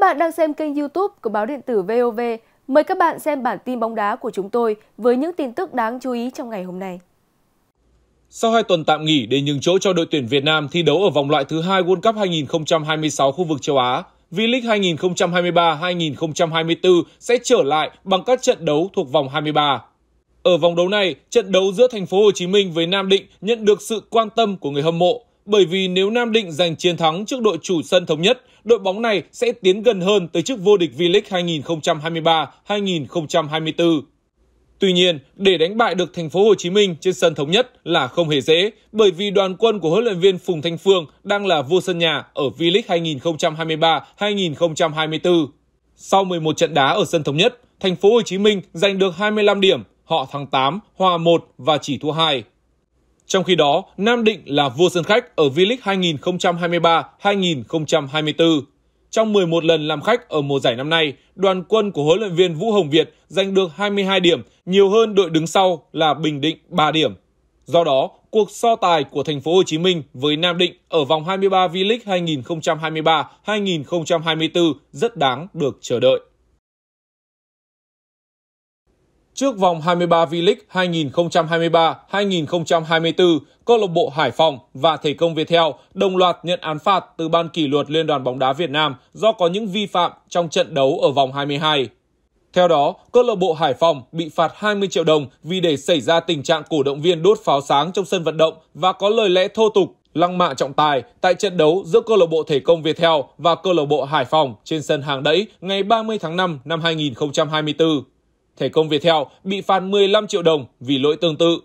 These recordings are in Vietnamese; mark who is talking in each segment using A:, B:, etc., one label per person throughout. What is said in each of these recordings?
A: Các bạn đang xem kênh youtube của báo điện tử VOV. Mời các bạn xem bản tin bóng đá của chúng tôi với những tin tức đáng chú ý trong ngày hôm nay. Sau 2 tuần tạm nghỉ để nhường chỗ cho đội tuyển Việt Nam thi đấu ở vòng loại thứ hai World Cup 2026 khu vực châu Á, V-League 2023-2024 sẽ trở lại bằng các trận đấu thuộc vòng 23. Ở vòng đấu này, trận đấu giữa thành phố Hồ Chí Minh với Nam Định nhận được sự quan tâm của người hâm mộ bởi vì nếu Nam Định giành chiến thắng trước đội chủ sân thống nhất, đội bóng này sẽ tiến gần hơn tới chức vô địch V-League 2023-2024. Tuy nhiên, để đánh bại được thành phố Hồ Chí Minh trên sân thống nhất là không hề dễ, bởi vì đoàn quân của huấn luyện viên Phùng Thanh Phương đang là vua sân nhà ở V-League 2023-2024. Sau 11 trận đá ở sân thống nhất, thành phố Hồ Chí Minh giành được 25 điểm, họ thắng 8, hòa 1 và chỉ thua 2. Trong khi đó, Nam Định là vua sân khách ở V-League 2023-2024. Trong 11 lần làm khách ở mùa giải năm nay, đoàn quân của huấn luyện viên Vũ Hồng Việt giành được 22 điểm, nhiều hơn đội đứng sau là Bình Định 3 điểm. Do đó, cuộc so tài của thành phố Hồ Chí Minh với Nam Định ở vòng 23 V-League 2023-2024 rất đáng được chờ đợi. Trước vòng 23 V-League 2023-2024, câu lạc bộ Hải Phòng và Thể công Việt Theo đồng loạt nhận án phạt từ Ban kỷ luật Liên đoàn bóng đá Việt Nam do có những vi phạm trong trận đấu ở vòng 22. Theo đó, câu lạc bộ Hải Phòng bị phạt 20 triệu đồng vì để xảy ra tình trạng cổ động viên đốt pháo sáng trong sân vận động và có lời lẽ thô tục, lăng mạ trọng tài tại trận đấu giữa câu lạc bộ Thể công Việt Theo và câu lạc bộ Hải Phòng trên sân hàng đẫy ngày 30 tháng 5 năm 2024 thể công Viettel bị phạt 15 triệu đồng vì lỗi tương tự.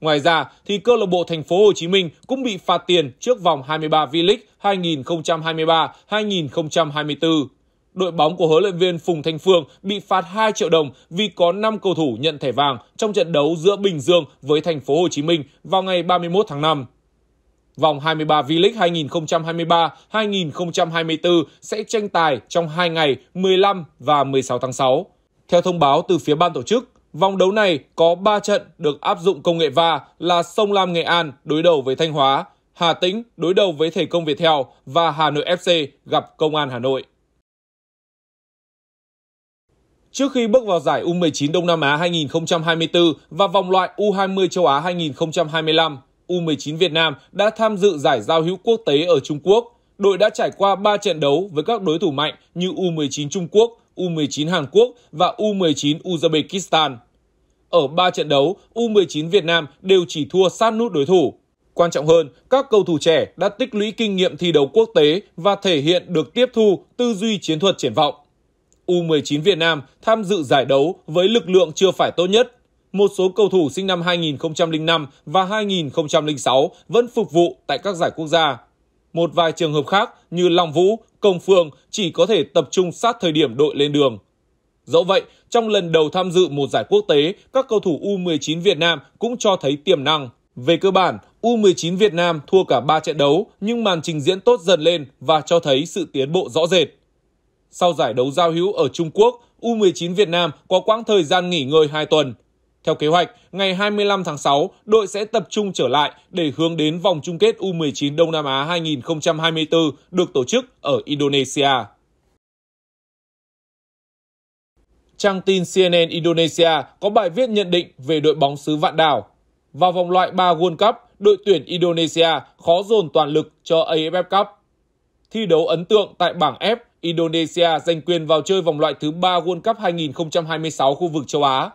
A: Ngoài ra, thì câu lạc bộ Thành phố Hồ Chí Minh cũng bị phạt tiền trước vòng 23 V-League 2023-2024. Đội bóng của huấn luyện viên Phùng Thanh Phương bị phạt 2 triệu đồng vì có 5 cầu thủ nhận thẻ vàng trong trận đấu giữa Bình Dương với Thành phố Hồ Chí Minh vào ngày 31 tháng 5. Vòng 23 V-League 2023-2024 sẽ tranh tài trong 2 ngày 15 và 16 tháng 6. Theo thông báo từ phía ban tổ chức, vòng đấu này có 3 trận được áp dụng công nghệ VAR là Sông Lam Nghệ An đối đầu với Thanh Hóa, Hà Tĩnh đối đầu với Thể Công Việt Theo và Hà Nội FC gặp Công an Hà Nội. Trước khi bước vào giải U19 Đông Nam Á 2024 và vòng loại U20 châu Á 2025, U19 Việt Nam đã tham dự giải giao hữu quốc tế ở Trung Quốc. Đội đã trải qua 3 trận đấu với các đối thủ mạnh như U19 Trung Quốc, U19 Hàn Quốc và U19 Uzbekistan. Ở 3 trận đấu, U19 Việt Nam đều chỉ thua sát nút đối thủ. Quan trọng hơn, các cầu thủ trẻ đã tích lũy kinh nghiệm thi đấu quốc tế và thể hiện được tiếp thu tư duy chiến thuật triển vọng. U19 Việt Nam tham dự giải đấu với lực lượng chưa phải tốt nhất. Một số cầu thủ sinh năm 2005 và 2006 vẫn phục vụ tại các giải quốc gia. Một vài trường hợp khác như Long Vũ, công phương chỉ có thể tập trung sát thời điểm đội lên đường. Dẫu vậy, trong lần đầu tham dự một giải quốc tế, các cầu thủ U19 Việt Nam cũng cho thấy tiềm năng. Về cơ bản, U19 Việt Nam thua cả 3 trận đấu nhưng màn trình diễn tốt dần lên và cho thấy sự tiến bộ rõ rệt. Sau giải đấu giao hữu ở Trung Quốc, U19 Việt Nam có quãng thời gian nghỉ ngơi 2 tuần. Theo kế hoạch, ngày 25 tháng 6, đội sẽ tập trung trở lại để hướng đến vòng chung kết U19 Đông Nam Á 2024 được tổ chức ở Indonesia. Trang tin CNN Indonesia có bài viết nhận định về đội bóng xứ Vạn Đảo. Vào vòng loại 3 World Cup, đội tuyển Indonesia khó dồn toàn lực cho AFF Cup. Thi đấu ấn tượng tại bảng F, Indonesia giành quyền vào chơi vòng loại thứ 3 World Cup 2026 khu vực châu Á.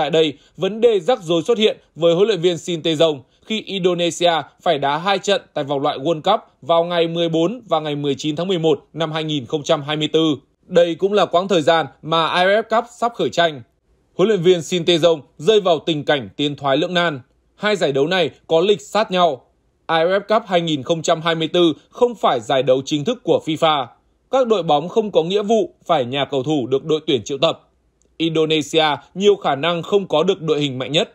A: Tại đây, vấn đề rắc rối xuất hiện với huấn luyện viên Shin Tae-jong khi Indonesia phải đá hai trận tại vòng loại World Cup vào ngày 14 và ngày 19 tháng 11 năm 2024. Đây cũng là quãng thời gian mà AFF Cup sắp khởi tranh. Huấn luyện viên Shin Tae-jong rơi vào tình cảnh tiến thoái lưỡng nan. Hai giải đấu này có lịch sát nhau. AFF Cup 2024 không phải giải đấu chính thức của FIFA. Các đội bóng không có nghĩa vụ phải nhà cầu thủ được đội tuyển triệu tập Indonesia nhiều khả năng không có được đội hình mạnh nhất.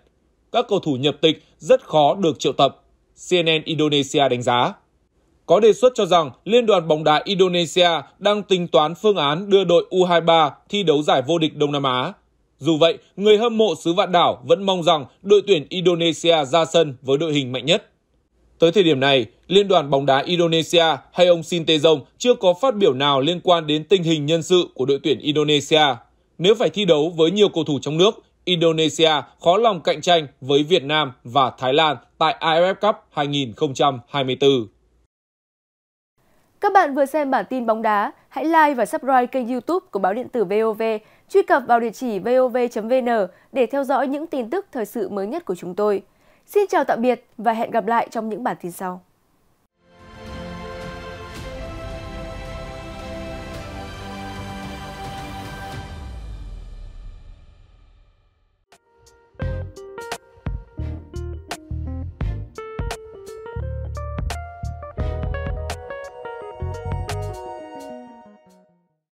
A: Các cầu thủ nhập tịch rất khó được triệu tập, CNN Indonesia đánh giá. Có đề xuất cho rằng Liên đoàn bóng đá Indonesia đang tính toán phương án đưa đội U23 thi đấu giải vô địch Đông Nam Á. Dù vậy, người hâm mộ xứ vạn đảo vẫn mong rằng đội tuyển Indonesia ra sân với đội hình mạnh nhất. Tới thời điểm này, Liên đoàn bóng đá Indonesia hay ông Shin Tae-jong chưa có phát biểu nào liên quan đến tình hình nhân sự của đội tuyển Indonesia nếu phải thi đấu với nhiều cầu thủ trong nước, Indonesia khó lòng cạnh tranh với Việt Nam và Thái Lan tại AFF Cup 2024. Các bạn vừa xem bản tin bóng đá, hãy like và subscribe kênh YouTube của báo điện tử VOV, truy cập vào địa chỉ vov.vn để theo dõi những tin tức thời sự mới nhất của chúng tôi. Xin chào tạm biệt và hẹn gặp lại trong những bản tin sau.